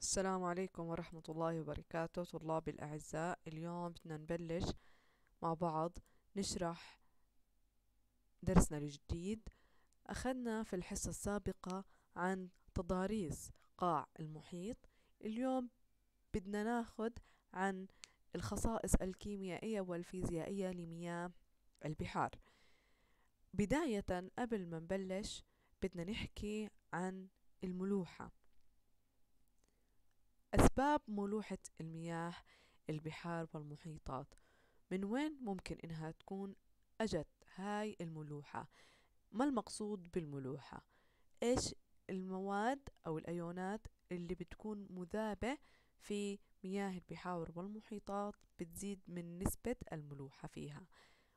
السلام عليكم ورحمة الله وبركاته طلابي الأعزاء اليوم بدنا نبلش مع بعض نشرح درسنا الجديد أخذنا في الحصة السابقة عن تضاريس قاع المحيط اليوم بدنا ناخد عن الخصائص الكيميائية والفيزيائية لمياه البحار بداية قبل ما نبلش بدنا نحكي عن الملوحة أسباب ملوحة المياه البحار والمحيطات من وين ممكن إنها تكون أجت هاي الملوحة ما المقصود بالملوحة إيش المواد أو الأيونات اللي بتكون مذابة في مياه البحار والمحيطات بتزيد من نسبة الملوحة فيها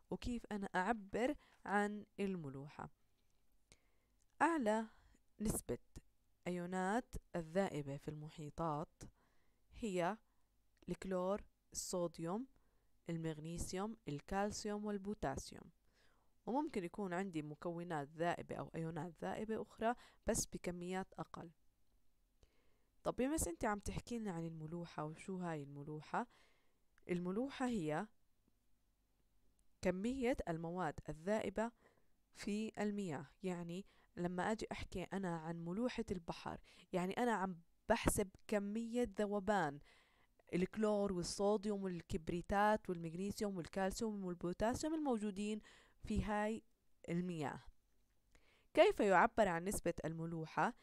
وكيف أنا أعبر عن الملوحة أعلى نسبة أيونات الذائبة في المحيطات هي الكلور الصوديوم المغنيسيوم الكالسيوم والبوتاسيوم وممكن يكون عندي مكونات ذائبة أو أيونات ذائبة أخرى بس بكميات أقل طب بما أنت عم تحكينا عن الملوحة وشو هاي الملوحة الملوحة هي كمية المواد الذائبة في المياه يعني لما أجي أحكي أنا عن ملوحة البحر يعني أنا عم بحسب كمية ذوبان الكلور والصوديوم والكبريتات والمغنيسيوم والكالسيوم والبوتاسيوم الموجودين في هاي المياه كيف يعبر عن نسبة الملوحة؟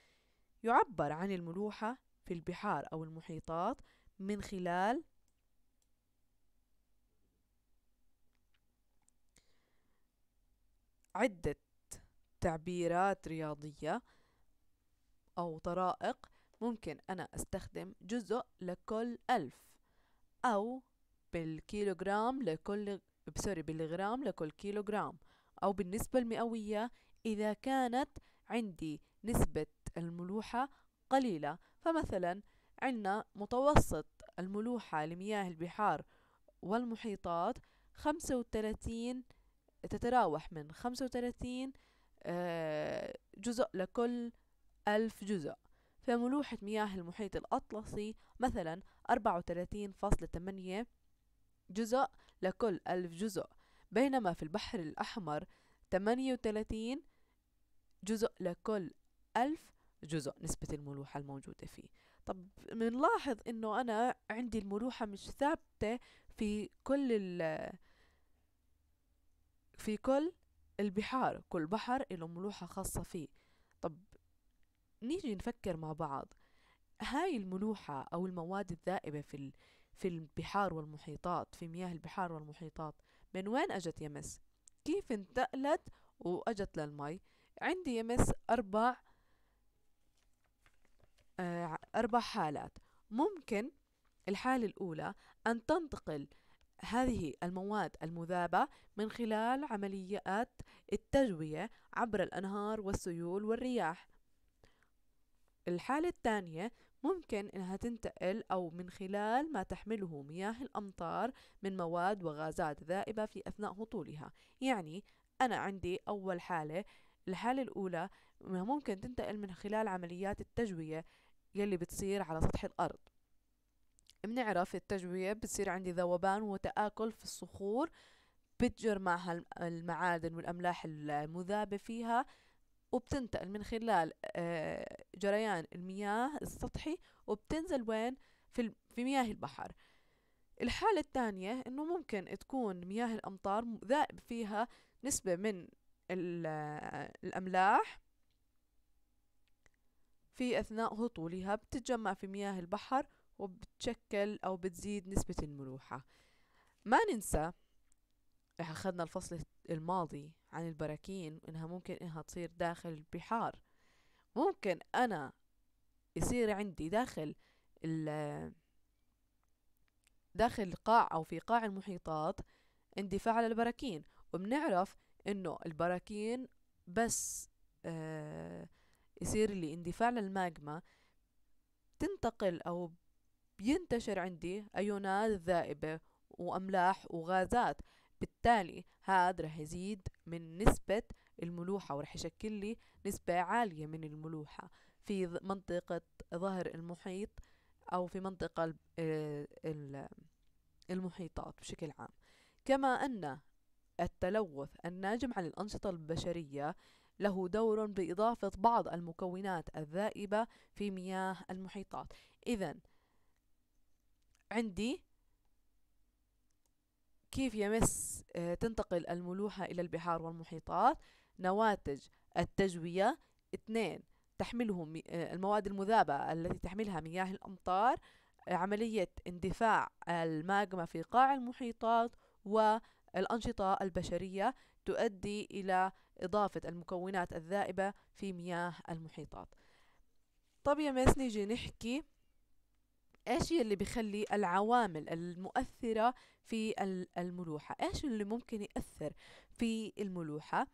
يعبر عن الملوحة في البحار أو المحيطات من خلال عدة تعبيرات رياضية أو طرائق ممكن أنا أستخدم جزء لكل ألف أو بالكيلوغرام لكل سوري بالغرام لكل كيلوغرام أو بالنسبة المئوية إذا كانت عندي نسبة الملوحة قليلة فمثلا عندنا متوسط الملوحة لمياه البحار والمحيطات خمسة وتلاتين تتراوح من خمسة وتلاتين آه، جزء لكل ألف جزء فملوحة مياه المحيط الأطلسي مثلا 34.8 جزء لكل ألف جزء بينما في البحر الأحمر 38 جزء لكل ألف جزء نسبة الملوحة الموجودة فيه طب منلاحظ انه انا عندي الملوحة مش ثابتة في كل ال في كل البحار كل بحر له ملوحة خاصة فيه طب نيجي نفكر مع بعض هاي الملوحة أو المواد الذائبة في في البحار والمحيطات في مياه البحار والمحيطات من وين أجت يمس؟ كيف انتقلت وأجت للمي؟ عندي يمس أربع آه، أربع حالات ممكن الحالة الأولى أن تنتقل هذه المواد المذابة من خلال عمليات التجوية عبر الأنهار والسيول والرياح الحالة الثانية ممكن إنها تنتقل أو من خلال ما تحمله مياه الأمطار من مواد وغازات ذائبة في أثناء هطولها يعني أنا عندي أول حالة الحالة الأولى ممكن تنتقل من خلال عمليات التجوية يلي بتصير على سطح الأرض بنعرف التجوية بتصير عندي ذوبان وتآكل في الصخور بتجر معها المعادن والأملاح المذابة فيها وبتنتقل من خلال آه، جريان المياه السطحي وبتنزل وين في, في مياه البحر الحالة الثانية أنه ممكن تكون مياه الأمطار ذائب فيها نسبة من الأملاح في أثناء هطولها بتتجمع في مياه البحر وبتشكل أو بتزيد نسبة الملوحة ما ننسى أخذنا الفصل الماضي عن البراكين انها ممكن إنها تصير داخل البحار ممكن أنا يصير عندي داخل ال داخل القاع أو في قاع المحيطات اندفاع على البراكين وبنعرف إنه البراكين بس آه، يصير لي اندفاع للماجما تنتقل أو بينتشر عندي أيونات ذائبة وأملاح وغازات بالتالي هذا رح يزيد من نسبة الملوحة ورح يشكل لي نسبة عالية من الملوحة في منطقة ظهر المحيط أو في منطقة آه، المحيطات بشكل عام كما أن التلوث الناجم عن الأنشطة البشرية له دور بإضافة بعض المكونات الذائبة في مياه المحيطات إذا عندي كيف يمس آه، تنتقل الملوحة إلى البحار والمحيطات نواتج التجوية اثنين تحملهم آه، المواد المذابة التي تحملها مياه الأمطار آه، عملية اندفاع الماجما في قاع المحيطات والأنشطة البشرية تؤدي إلى إضافة المكونات الذائبة في مياه المحيطات طب يا مس نيجي نحكي ايش يلي بيخلي العوامل المؤثره في الملوحه ايش اللي ممكن ياثر في الملوحه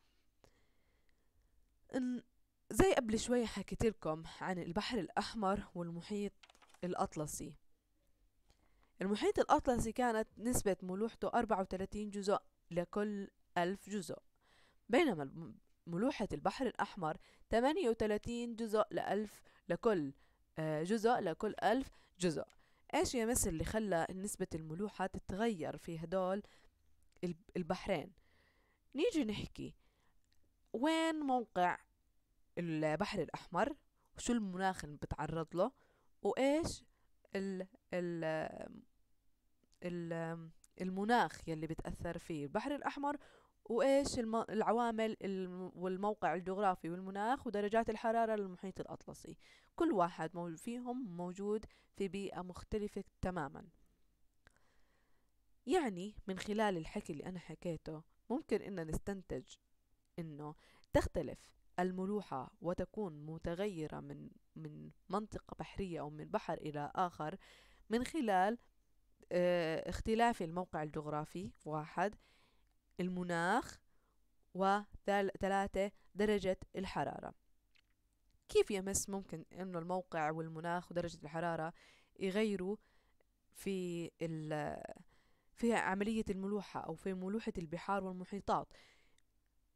زي قبل شوي حكيت لكم عن البحر الاحمر والمحيط الاطلسي المحيط الأطلسي كانت نسبة ملوحته 34 جزء لكل ألف جزء بينما ملوحة البحر الأحمر 38 جزء لألف لكل آه، جزء لكل ألف جزء إيش يا مصر اللي خلى نسبة الملوحة تتغير في هدول البحرين نيجي نحكي وين موقع البحر الأحمر وشو المناخ اللي بتعرض له وإيش ال ال, ال المناخ يلي بتأثر فيه البحر الأحمر وإيش العوامل والموقع الجغرافي والمناخ ودرجات الحرارة للمحيط الأطلسي كل واحد فيهم موجود في بيئة مختلفة تماما يعني من خلال الحكي اللي أنا حكيته ممكن إن نستنتج إنه تختلف الملوحة وتكون متغيرة من من منطقة بحرية أو من بحر إلى آخر من خلال آه، اختلاف الموقع الجغرافي واحد المناخ وثلاثة درجة الحرارة كيف يمس ممكن أنه الموقع والمناخ ودرجة الحرارة يغيروا في في عملية الملوحة أو في ملوحة البحار والمحيطات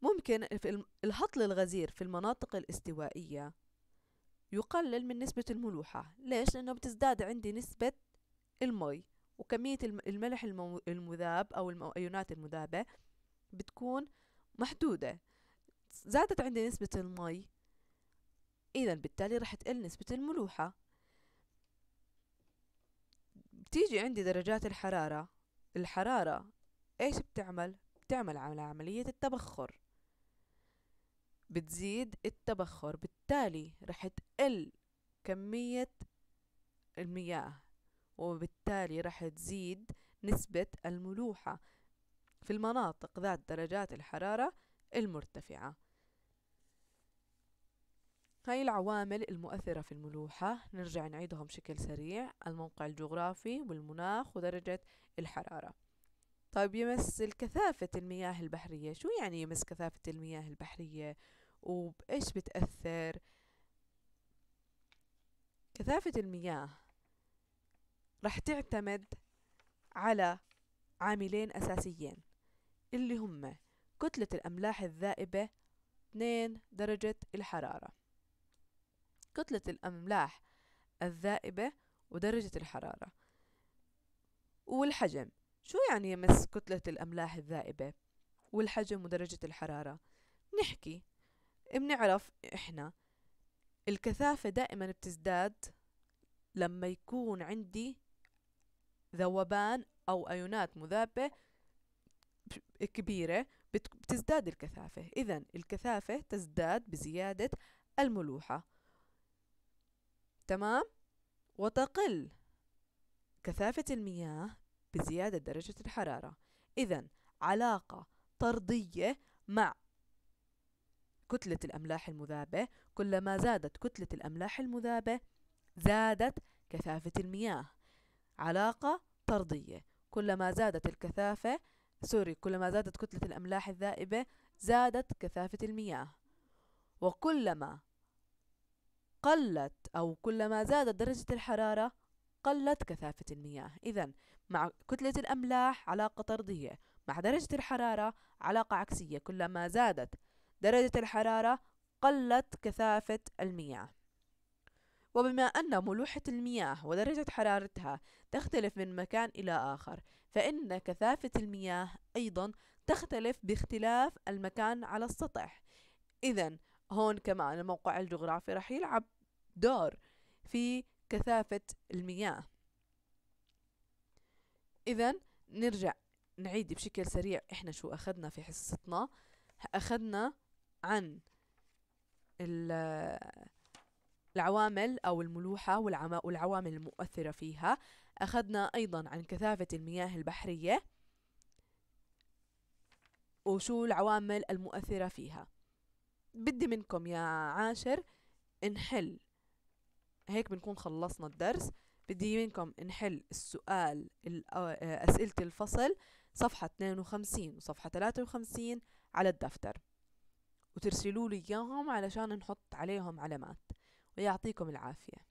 ممكن في الهطل الغزير في المناطق الاستوائية يقلل من نسبة الملوحة ليش؟ لأنه بتزداد عندي نسبة المي وكمية الملح المذاب أو الأيونات المذابة بتكون محدودة زادت عندي نسبة المي إذا بالتالي رح تقل نسبة الملوحة بتيجي عندي درجات الحرارة الحرارة إيش بتعمل؟ بتعمل على عملية التبخر بتزيد التبخر بالتالي رح تقل كمية المياه وبالتالي راح تزيد نسبة الملوحة في المناطق ذات درجات الحرارة المرتفعة هاي العوامل المؤثرة في الملوحة نرجع نعيدهم بشكل سريع الموقع الجغرافي والمناخ ودرجة الحرارة طيب يمس كثافة المياه البحرية شو يعني يمس كثافة المياه البحرية وبإيش بتأثر كثافة المياه رح تعتمد على عاملين أساسيين اللي هم كتلة الأملاح الذائبة 2 درجة الحرارة كتلة الأملاح الذائبة ودرجة الحرارة والحجم شو يعني يمس كتلة الأملاح الذائبة والحجم ودرجة الحرارة نحكي بنعرف إحنا الكثافة دائما بتزداد لما يكون عندي ذوبان أو أيونات مذابة كبيرة بتزداد الكثافة إذا الكثافة تزداد بزيادة الملوحة تمام وتقل كثافة المياه بزيادة درجة الحرارة إذا علاقة طردية مع كتلة الأملاح المذابة كلما زادت كتلة الأملاح المذابة زادت كثافة المياه علاقة طردية كلما زادت الكثافة سوري كلما زادت كتلة الأملاح الذائبة زادت كثافة المياه وكلما قلت أو كلما زادت درجة الحرارة قلت كثافة المياه إذا مع كتلة الأملاح علاقة طردية مع درجة الحرارة علاقة عكسية كلما زادت درجة الحرارة قلت كثافة المياه وبما أن ملوحة المياه ودرجة حرارتها تختلف من مكان إلى آخر فإن كثافة المياه أيضا تختلف باختلاف المكان على السطح إذا هون كمان الموقع الجغرافي رح يلعب دور في كثافة المياه إذا نرجع نعيد بشكل سريع إحنا شو أخذنا في حصتنا أخذنا عن العوامل أو الملوحة والعوامل المؤثرة فيها أخذنا أيضا عن كثافة المياه البحرية وشو العوامل المؤثرة فيها بدي منكم يا عاشر نحل هيك بنكون خلصنا الدرس بدي منكم نحل السؤال أسئلة الفصل صفحة 52 وصفحة 53 على الدفتر وترسلوا لي إياهم علشان نحط عليهم علامات ويعطيكم العافية